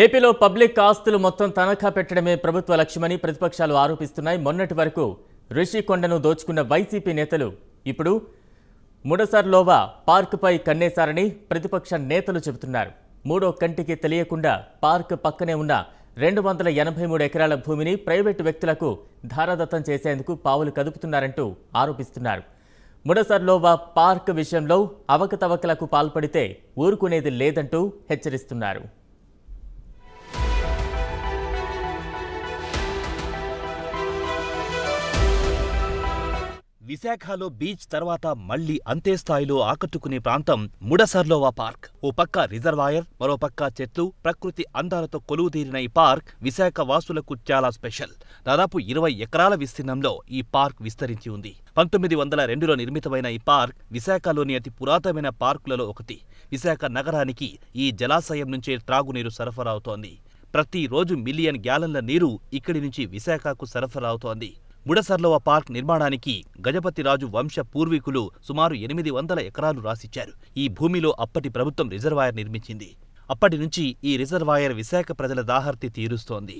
ఏపీలో పబ్లిక్ ఆస్తులు మొత్తం తనఖా పెట్టడమే ప్రభుత్వ లక్ష్యమని ప్రతిపక్షాలు ఆరోపిస్తున్నాయి మొన్నటి వరకు రిషికొండను దోచుకున్న వైసీపీ నేతలు ఇప్పుడు ముడసర్లోవా పార్కుపై కన్నేశారని ప్రతిపక్ష నేతలు చెబుతున్నారు మూడో కంటికి తెలియకుండా పార్క్ పక్కనే ఉన్న రెండు వందల ఎనభై మూడు ఎకరాల భూమిని ప్రైవేటు వ్యక్తులకు ధారాదత్తం చేసేందుకు పావులు కదుపుతున్నారంటూ ఆరోపిస్తున్నారు ముడసర్లోవా పార్క్ విషయంలో అవకతవకలకు పాల్పడితే ఊరుకునేది లేదంటూ హెచ్చరిస్తున్నారు విశాఖలో బీచ్ తర్వాత మళ్లీ అంతే స్థాయిలో ఆకట్టుకునే ప్రాంతం ముడసర్లోవా పార్క్ ఓ పక్క రిజర్వాయర్ మరో పక్క చెట్లు ప్రకృతి అందాలతో కొలువుదీరిన ఈ పార్క్ విశాఖ వాసులకు చాలా స్పెషల్ దాదాపు ఇరవై ఎకరాల విస్తీర్ణంలో ఈ పార్క్ విస్తరించి ఉంది పంతొమ్మిది వందల రెండులో నిర్మితమైన ఈ పార్క్ విశాఖలోని అతి పురాతనమైన పార్కులలో ఒకటి విశాఖ నగరానికి ఈ జలాశయం నుంచే త్రాగునీరు సరఫరా అవుతోంది ప్రతిరోజు మిలియన్ గ్యాలన్ల నీరు ఇక్కడి నుంచి విశాఖకు సరఫరా అవుతోంది బుడసర్లవ పార్క్ నిర్మాణానికి గజపతిరాజు వంశ పూర్వీకులు సుమారు ఎనిమిది వందల ఎకరాలు రాసిచ్చారు ఈ భూమిలో అప్పటి ప్రభుత్వం రిజర్వాయర్ నిర్మించింది అప్పటి నుంచి ఈ రిజర్వాయర్ విశాఖ ప్రజల దాహర్తి తీరుస్తోంది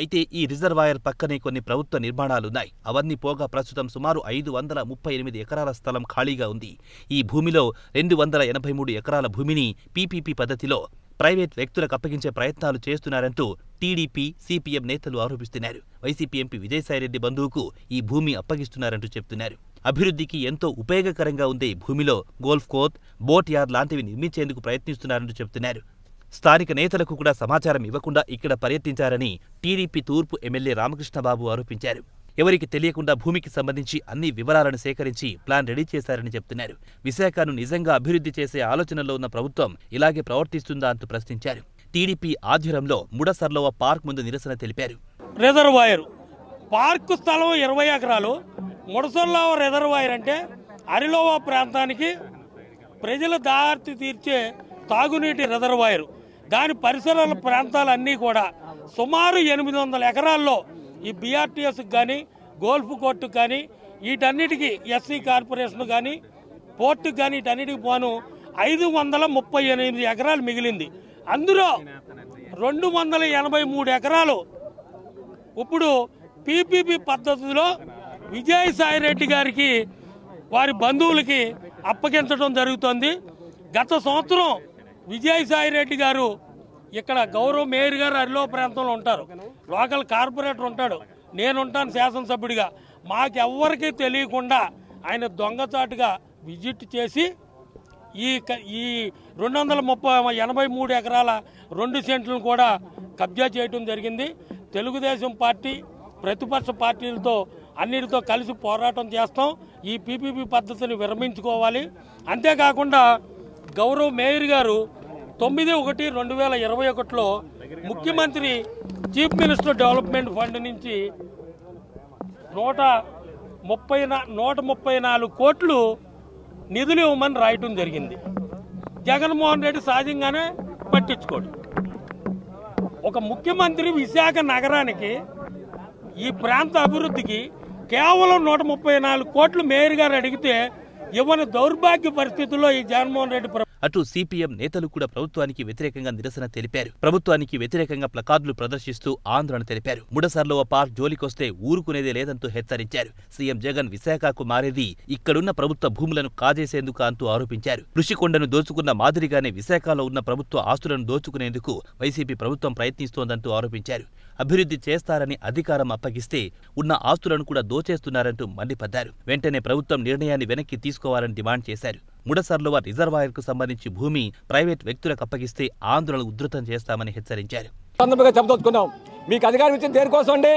అయితే ఈ రిజర్వాయర్ పక్కనే కొన్ని ప్రభుత్వ నిర్మాణాలున్నాయి అవన్నీ పోగా ప్రస్తుతం సుమారు ఐదు వందల ముప్పై ఎనిమిది ఎకరాల స్థలం ఖాళీగా ఉంది ఈ భూమిలో రెండు వందల ఎనభై మూడు ఎకరాల భూమిని పీపీపీ పద్ధతిలో ప్రైవేట్ వ్యక్తులకు అప్పగించే ప్రయత్నాలు చేస్తున్నారంటూ టీడీపీ సిపిఎం నేతలు ఆరోపిస్తున్నారు వైసీపీ ఎంపీ విజయసాయిరెడ్డి బంధువుకు ఈ భూమి అప్పగిస్తున్నారంటూ చెప్తున్నారు అభివృద్ధికి ఎంతో ఉపయోగకరంగా ఉండే భూమిలో గోల్ఫ్ కోర్ట్ బోట్ యార్డ్ లాంటివి నిర్మించేందుకు ప్రయత్నిస్తున్నారంటూ చెబుతున్నారు స్థానిక నేతలకు కూడా సమాచారం ఇవ్వకుండా ఇక్కడ పర్యటించారని టీడీపీ తూర్పు ఎమ్మెల్యే రామకృష్ణబాబు ఆరోపించారు ఎవరికి తెలియకుండా భూమికి సంబంధించి అన్ని వివరాలను సేకరించి ప్లాన్ రెడీ చేశారని చెప్తున్నారు విశాఖను నిజంగా అభివృద్ధి చేసే ఆలోచనలో ఉన్న ప్రభుత్వం ఇలాగే ప్రవర్తిస్తుందా అంటూ ప్రశ్నించారు టీడీపీ ఆధ్వర్యంలో ముడసర్లవ పార్క్ ముందు నిరసన తెలిపారు రిజర్వాయర్ పార్కు స్థలం ఇరవై ఎకరాలు ముడసర్లవ రిజర్వాయర్ అంటే అరిలోవ ప్రాంతానికి ప్రజల దారి తీర్చే తాగునీటి రిజర్వాయర్ దాని పరిసరాల ప్రాంతాలన్నీ కూడా సుమారు ఎనిమిది వందల ఎకరాల్లో ఈ బీఆర్టీఎస్కి కానీ గోల్ఫ్ కోర్టు కానీ వీటన్నిటికీ ఎస్సీ కార్పొరేషన్ కానీ పోర్టు కానీ వీటన్నిటికి పోను ఐదు వందల ముప్పై ఎనిమిది ఎకరాలు మిగిలింది అందులో రెండు వందల ఎనభై మూడు ఎకరాలు ఇప్పుడు పీపీపీ పద్ధతిలో విజయసాయి రెడ్డి గారికి వారి బంధువులకి అప్పగించడం జరుగుతుంది గత సంవత్సరం విజయసాయి రెడ్డి గారు ఇక్కడ గౌరవ మేయర్ గారు అరిలో ప్రాంతంలో ఉంటారు లోకల్ కార్పొరేటర్ ఉంటాడు నేనుంటాను శాసనసభ్యుడిగా మాకెవ్వరికీ తెలియకుండా ఆయన దొంగచాటుగా విజిట్ చేసి ఈ ఈ రెండు వందల ముప్పై ఎనభై మూడు ఎకరాల రెండు సెంట్లను కూడా కబ్జా చేయటం జరిగింది తెలుగుదేశం పార్టీ ప్రతిపక్ష పార్టీలతో అన్నిటితో కలిసి పోరాటం చేస్తాం ఈ పీపీపీ పద్ధతిని విరమించుకోవాలి అంతేకాకుండా గౌరవ్ మేయర్ గారు తొమ్మిది ఒకటి రెండు వేల ఇరవై ఒకటిలో ముఖ్యమంత్రి చీఫ్ మినిస్టర్ డెవలప్మెంట్ ఫండ్ నుంచి నూట ముప్పై నూట ముప్పై నాలుగు కోట్లు నిధులు ఇవ్వమని రాయటం జరిగింది జగన్మోహన్ రెడ్డి సహజంగానే పట్టించుకోడు ఒక ముఖ్యమంత్రి విశాఖ నగరానికి ఈ ప్రాంత అభివృద్ధికి కేవలం నూట ముప్పై నాలుగు కోట్లు మేయర్ గారు అడిగితే ఇవ్వని దౌర్భాగ్య పరిస్థితుల్లో ఈ జగన్మోహన్ రెడ్డి అటు సిపిఎం నేతలు కూడా ప్రభుత్వానికి వ్యతిరేకంగా నిరసన తెలిపారు ప్రభుత్వానికి వ్యతిరేకంగా ప్లకార్డులు ప్రదర్శిస్తూ ఆందోళన తెలిపారు ముడసర్లో పార్క్ జోలికొస్తే ఊరుకునేదే లేదంటూ హెచ్చరించారు సీఎం జగన్ విశాఖకు మారేది ఇక్కడున్న ప్రభుత్వ భూములను కాజేసేందుకు అంటూ ఆరోపించారు ఋషికొండను దోచుకున్న మాదిరిగానే విశాఖలో ఉన్న ప్రభుత్వ ఆస్తులను దోచుకునేందుకు వైసీపీ ప్రభుత్వం ప్రయత్నిస్తోందంటూ ఆరోపించారు అభివృద్ధి చేస్తారని అధికారం అప్పగిస్తే ఉన్న ఆస్తులను కూడా దోచేస్తున్నారంటూ మండిపడ్డారు వెంటనే ప్రభుత్వం నిర్ణయాన్ని వెనక్కి తీసుకోవాలని డిమాండ్ చేశారు ముడసర్లువ రిజర్వాయర్కు సంబంధించి భూమి ప్రైవేట్ వ్యక్తులకు అప్పగిస్తే ఆందోళన ఉధృతం చేస్తామని హెచ్చరించారు మీకు అధికారం ఇచ్చిన దేనికోసం అండి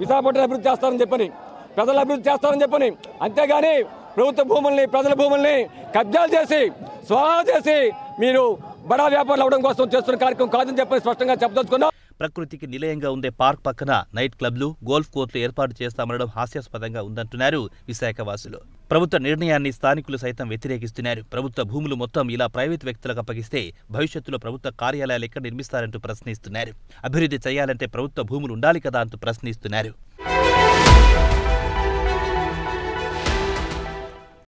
విశాఖపట్నం అభివృద్ధి చేస్తారని చెప్పని ప్రజలు అభివృద్ధి చేస్తారని చెప్పని అంతేగాని ప్రభుత్వ భూముల్ని ప్రజల భూముల్ని కబ్జాలు చేసి స్వాహా చేసి మీరు బడా వ్యాపారులు అవ్వడం కోసం చేస్తున్న కార్యక్రమం కాదని చెప్పని స్పష్టంగా చెప్పదలుచుకున్నాం ప్రకృతికి నిలయంగా ఉండే పార్క్ పక్కన నైట్ క్లబ్లు గోల్ఫ్ కోర్టులు ఏర్పాటు చేస్తామనడం హాస్యాస్పదంగా ఉందంటున్నారు విశాఖవాసులు ప్రభుత్వ నిర్ణయాన్ని స్థానికులు సైతం వ్యతిరేకిస్తున్నారు ప్రభుత్వ భూములు మొత్తం ఇలా ప్రైవేట్ వ్యక్తులకు అప్పగిస్తే భవిష్యత్తులో ప్రభుత్వ కార్యాలయాలు ఎక్కడ నిర్మిస్తారంటూ ప్రశ్నిస్తున్నారు అభివృద్ధి చేయాలంటే ప్రభుత్వ భూములు ఉండాలి కదా అంటూ ప్రశ్నిస్తున్నారు